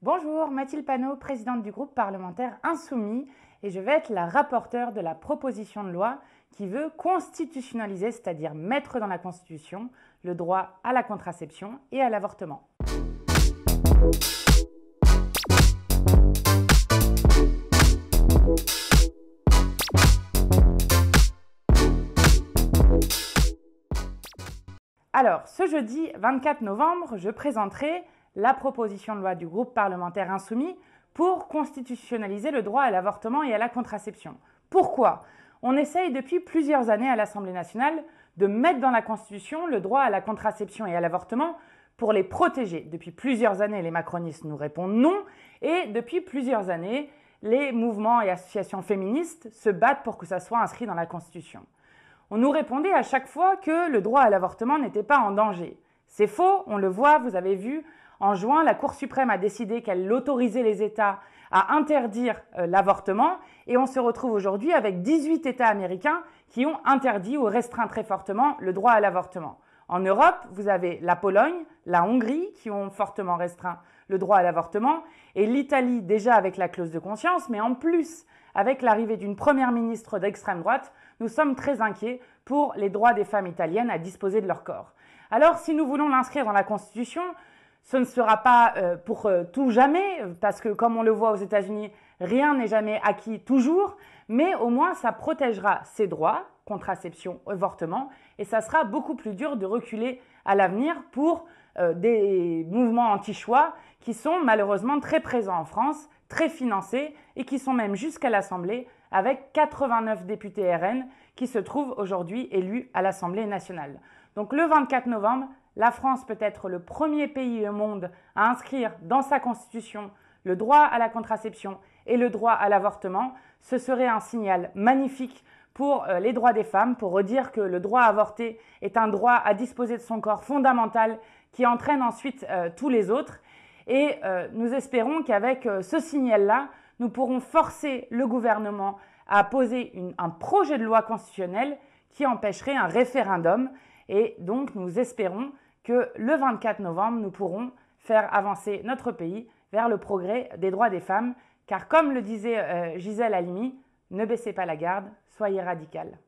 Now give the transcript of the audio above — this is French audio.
Bonjour, Mathilde Panot, présidente du groupe parlementaire Insoumis, et je vais être la rapporteure de la proposition de loi qui veut constitutionnaliser, c'est-à-dire mettre dans la Constitution, le droit à la contraception et à l'avortement. Alors, ce jeudi 24 novembre, je présenterai la proposition de loi du groupe parlementaire insoumis pour constitutionnaliser le droit à l'avortement et à la contraception. Pourquoi On essaye depuis plusieurs années à l'Assemblée nationale de mettre dans la Constitution le droit à la contraception et à l'avortement pour les protéger. Depuis plusieurs années, les macronistes nous répondent non, et depuis plusieurs années, les mouvements et associations féministes se battent pour que ça soit inscrit dans la Constitution. On nous répondait à chaque fois que le droit à l'avortement n'était pas en danger. C'est faux, on le voit, vous avez vu en juin, la Cour suprême a décidé qu'elle autorisait les États à interdire euh, l'avortement et on se retrouve aujourd'hui avec 18 États américains qui ont interdit ou restreint très fortement le droit à l'avortement. En Europe, vous avez la Pologne, la Hongrie qui ont fortement restreint le droit à l'avortement et l'Italie déjà avec la clause de conscience, mais en plus avec l'arrivée d'une première ministre d'extrême droite, nous sommes très inquiets pour les droits des femmes italiennes à disposer de leur corps. Alors si nous voulons l'inscrire dans la Constitution, ce ne sera pas euh, pour euh, tout jamais, parce que comme on le voit aux États-Unis, rien n'est jamais acquis toujours, mais au moins ça protégera ses droits, contraception, avortement, et ça sera beaucoup plus dur de reculer à l'avenir pour euh, des mouvements anti-choix qui sont malheureusement très présents en France, très financés, et qui sont même jusqu'à l'Assemblée, avec 89 députés RN qui se trouvent aujourd'hui élus à l'Assemblée nationale. Donc le 24 novembre, la France peut être le premier pays au monde à inscrire dans sa constitution le droit à la contraception et le droit à l'avortement, ce serait un signal magnifique pour euh, les droits des femmes, pour redire que le droit à avorter est un droit à disposer de son corps fondamental qui entraîne ensuite euh, tous les autres. Et euh, nous espérons qu'avec ce signal-là, nous pourrons forcer le gouvernement à poser un projet de loi constitutionnelle qui empêcherait un référendum. Et donc, nous espérons que le 24 novembre, nous pourrons faire avancer notre pays vers le progrès des droits des femmes, car comme le disait euh, Gisèle Halimi, ne baissez pas la garde, soyez radical.